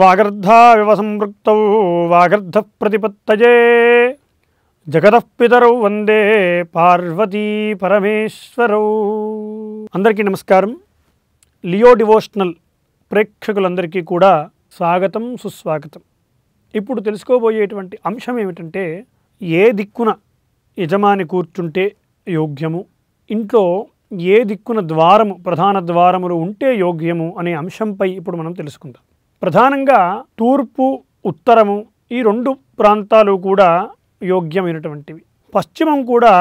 వాగర్ధావివ సంవృక్త వాగర్ధ ప్రతిపత్తజే జగతపితరౌ వందే పార్వతీ పరమేశ్వరౌ అందరికీ నమస్కారం Leo devotional ప్రేక్షకులందరికీ కూడా స్వాగతం సుస్వాగతం ఇప్పుడు తెలుసుకోబోయేటువంటి అంశం ఏమిటంటే ఏ దిక్కున యజమాని కూర్చుంటే యోగ్యము ఇంట్లో ఏ దిక్కున ద్వారము ప్రధాన ద్వారములు ఉంటే యోగ్యము అనే అంశంపై ఇప్పుడు మనం తెలుసుకుందాం ప్రధానంగా తూర్పు ఉత్తరము ఈ రెండు ప్రాంతాలు కూడా యోగ్యమైనటువంటివి పశ్చిమం కూడా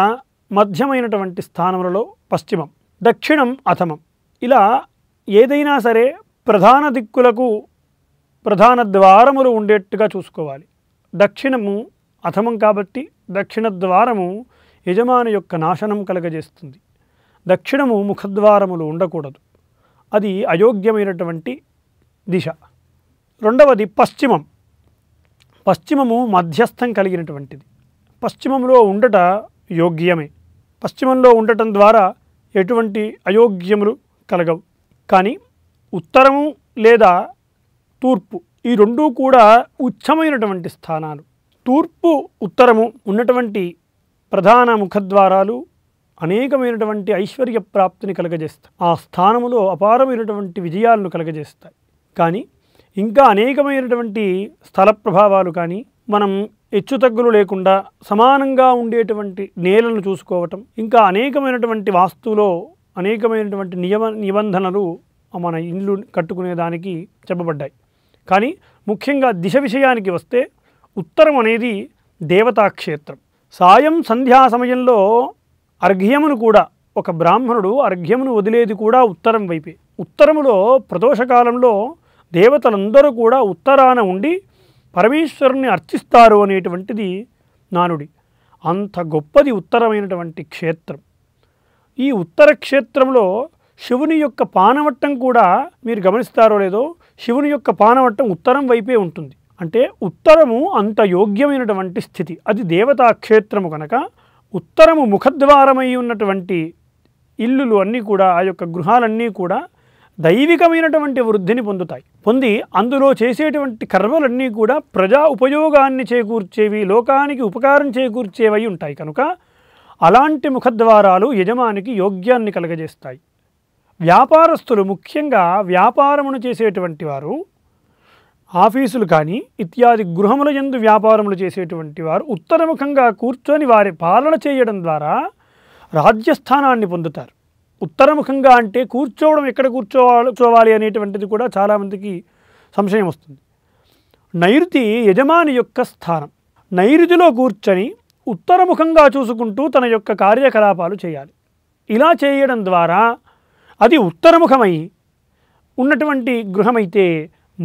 మధ్యమైనటువంటి స్థానములలో పశ్చిమం దక్షిణం అథమం ఇలా ఏదైనా సరే ప్రధాన దిక్కులకు ప్రధాన ద్వారములు ఉండేట్టుగా చూసుకోవాలి దక్షిణము అథమం కాబట్టి దక్షిణ ద్వారము యజమాని యొక్క నాశనం కలగజేస్తుంది దక్షిణము ముఖద్వారములు ఉండకూడదు అది అయోగ్యమైనటువంటి దిశ రెండవది పశ్చిమం పశ్చిమము మధ్యస్థం కలిగినటువంటిది పశ్చిమంలో ఉండట యోగ్యమే పశ్చిమంలో ఉండటం ద్వారా ఎటువంటి అయోగ్యములు కలగవు కానీ ఉత్తరము లేదా తూర్పు ఈ రెండూ కూడా ఉచ్చమైనటువంటి స్థానాలు తూర్పు ఉత్తరము ఉన్నటువంటి ప్రధాన ముఖద్వారాలు అనేకమైనటువంటి ఐశ్వర్య ప్రాప్తిని కలగజేస్తాయి ఆ స్థానములో అపారమైనటువంటి విజయాలను కలగజేస్తాయి కానీ ఇంకా అనేకమైనటువంటి స్థల ప్రభావాలు కానీ మనం హెచ్చు తగ్గులు లేకుండా సమానంగా ఉండేటువంటి నేలను చూసుకోవటం ఇంకా అనేకమైనటువంటి వాస్తులో అనేకమైనటువంటి నియమ నిబంధనలు మన ఇల్లు కట్టుకునేదానికి చెప్పబడ్డాయి కానీ ముఖ్యంగా దిశ విషయానికి వస్తే ఉత్తరం అనేది దేవతాక్షేత్రం సాయం సంధ్యా సమయంలో అర్ఘ్యమును కూడా ఒక బ్రాహ్మణుడు అర్ఘ్యమును వదిలేది కూడా ఉత్తరం వైపే ఉత్తరములో ప్రదోషకాలంలో దేవతలందరూ కూడా ఉత్తరాన ఉండి పరమేశ్వరుని అర్చిస్తారు అనేటువంటిది నానుడి అంత గొప్పది ఉత్తరమైనటువంటి క్షేత్రం ఈ ఉత్తర క్షేత్రంలో శివుని యొక్క పానవట్టం కూడా మీరు గమనిస్తారో లేదో శివుని యొక్క పానవట్టం ఉత్తరం వైపే ఉంటుంది అంటే ఉత్తరము అంత యోగ్యమైనటువంటి స్థితి అది దేవతా క్షేత్రము కనుక ఉత్తరము ముఖద్వారమై ఉన్నటువంటి ఇల్లులు అన్నీ కూడా ఆ యొక్క గృహాలన్నీ కూడా దైవికమైనటువంటి వృద్ధిని పొందుతాయి పొంది అందులో చేసేటువంటి కర్మలన్నీ కూడా ప్రజా ఉపయోగాన్ని చేకూర్చేవి లోకానికి ఉపకారం చేకూర్చేవై ఉంటాయి కనుక అలాంటి ముఖద్వారాలు యజమానికి యోగ్యాన్ని కలగజేస్తాయి వ్యాపారస్తులు ముఖ్యంగా వ్యాపారమును చేసేటువంటి వారు ఆఫీసులు కానీ ఇత్యాది గృహముల ఎందు వ్యాపారములు చేసేటువంటి వారు ఉత్తరముఖంగా కూర్చొని వారి పాలన చేయడం ద్వారా రాజ్యస్థానాన్ని పొందుతారు ఉత్తరముఖంగా అంటే కూర్చోవడం ఎక్కడ కూర్చోవాలి అనేటువంటిది కూడా చాలామందికి సంశయం వస్తుంది నైరుతి యజమాని యొక్క స్థానం నైరుతిలో కూర్చొని ఉత్తరముఖంగా చూసుకుంటూ తన యొక్క కార్యకలాపాలు చేయాలి ఇలా చేయడం ద్వారా అది ఉత్తరముఖమై ఉన్నటువంటి గృహమైతే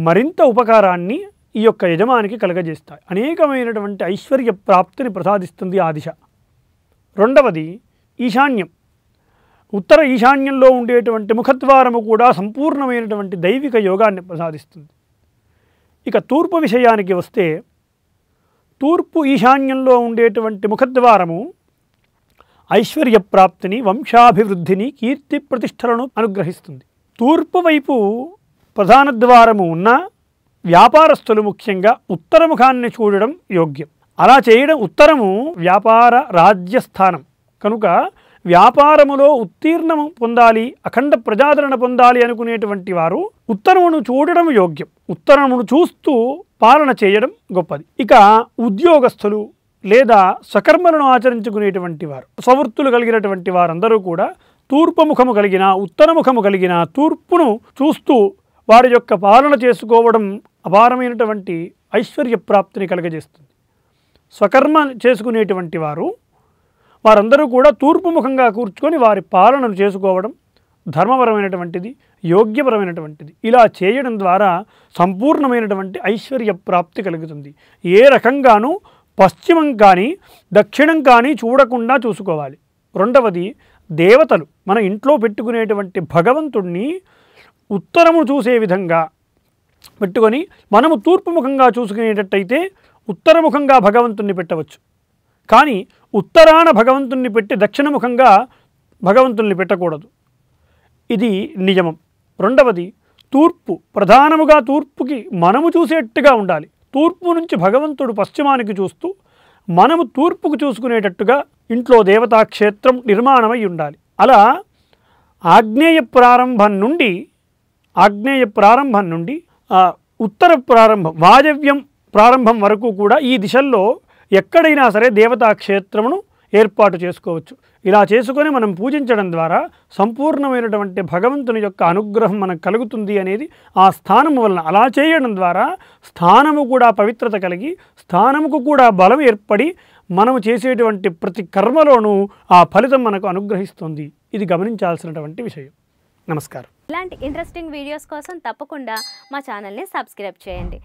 మరింత ఉపకారాన్ని ఈ యొక్క యజమానికి కలగజేస్తాయి అనేకమైనటువంటి ఐశ్వర్య ప్రాప్తిని ప్రసాదిస్తుంది ఆ దిశ రెండవది ఈశాన్యం ఉత్తర ఈశాన్యంలో ఉండేటువంటి ముఖద్వారము కూడా సంపూర్ణమైనటువంటి దైవిక యోగాన్ని ప్రసాదిస్తుంది ఇక తూర్పు విషయానికి వస్తే తూర్పు ఈశాన్యంలో ఉండేటువంటి ముఖద్వారము ఐశ్వర్య ప్రాప్తిని వంశాభివృద్ధిని కీర్తి ప్రతిష్టలను అనుగ్రహిస్తుంది తూర్పు వైపు ప్రధాన ద్వారము ఉన్న వ్యాపారస్తులు ముఖ్యంగా ఉత్తరముఖాన్ని చూడడం యోగ్యం అలా చేయడం ఉత్తరము వ్యాపార రాజ్యస్థానం కనుక వ్యాపారములో ఉత్తీర్ణం పొందాలి అఖండ ప్రజాదరణ పొందాలి అనుకునేటువంటి వారు ఉత్తరమును చూడడం యోగ్యం ఉత్తరమును చూస్తూ పాలన చేయడం గొప్పది ఇక ఉద్యోగస్తులు లేదా సకర్మలను ఆచరించుకునేటువంటి వారు సవృత్తులు కలిగినటువంటి వారందరూ కూడా ముఖము కలిగిన ఉత్తరముఖము కలిగిన తూర్పును చూస్తూ వారి యొక్క పాలన చేసుకోవడం అపారమైనటువంటి ఐశ్వర్య ప్రాప్తిని కలగజేస్తుంది స్వకర్మ చేసుకునేటువంటి వారు వారందరూ కూడా తూర్పుముఖంగా కూర్చుకొని వారి పాలనను చేసుకోవడం ధర్మపరమైనటువంటిది యోగ్యపరమైనటువంటిది ఇలా చేయడం ద్వారా సంపూర్ణమైనటువంటి ఐశ్వర్య ప్రాప్తి కలుగుతుంది ఏ రకంగానూ పశ్చిమం కానీ దక్షిణం కానీ చూడకుండా చూసుకోవాలి రెండవది దేవతలు మన ఇంట్లో పెట్టుకునేటువంటి భగవంతుణ్ణి ఉత్తరము చూసే విధంగా పెట్టుకొని మనము తూర్పుముఖంగా చూసుకునేటట్టయితే ఉత్తరముఖంగా భగవంతుణ్ణి పెట్టవచ్చు కానీ ఉత్తరాన భగవంతుణ్ణి పెట్టి దక్షిణముఖంగా భగవంతుల్ని పెట్టకూడదు ఇది నియమం రెండవది తూర్పు ప్రధానముగా తూర్పుకి మనము చూసేట్టుగా ఉండాలి తూర్పు నుంచి భగవంతుడు పశ్చిమానికి చూస్తూ మనము తూర్పుకు చూసుకునేటట్టుగా ఇంట్లో దేవతాక్షేత్రం నిర్మాణమై ఉండాలి అలా ఆగ్నేయ ప్రారంభం నుండి ఆగ్నేయ ప్రారంభం నుండి ఉత్తర ప్రారంభం వాయవ్యం ప్రారంభం వరకు కూడా ఈ దిశల్లో ఎక్కడైనా సరే దేవతా క్షేత్రమును ఏర్పాటు చేసుకోవచ్చు ఇలా చేసుకొని మనం పూజించడం ద్వారా సంపూర్ణమైనటువంటి భగవంతుని యొక్క అనుగ్రహం మనకు కలుగుతుంది అనేది ఆ స్థానము వలన అలా చేయడం ద్వారా స్థానము కూడా పవిత్రత కలిగి స్థానముకు కూడా బలం ఏర్పడి మనము చేసేటువంటి ప్రతి కర్మలోనూ ఆ ఫలితం మనకు అనుగ్రహిస్తుంది ఇది గమనించాల్సినటువంటి విషయం నమస్కారం ఇలాంటి ఇంట్రెస్టింగ్ వీడియోస్ కోసం తప్పకుండా మా ఛానల్ని సబ్స్క్రైబ్ చేయండి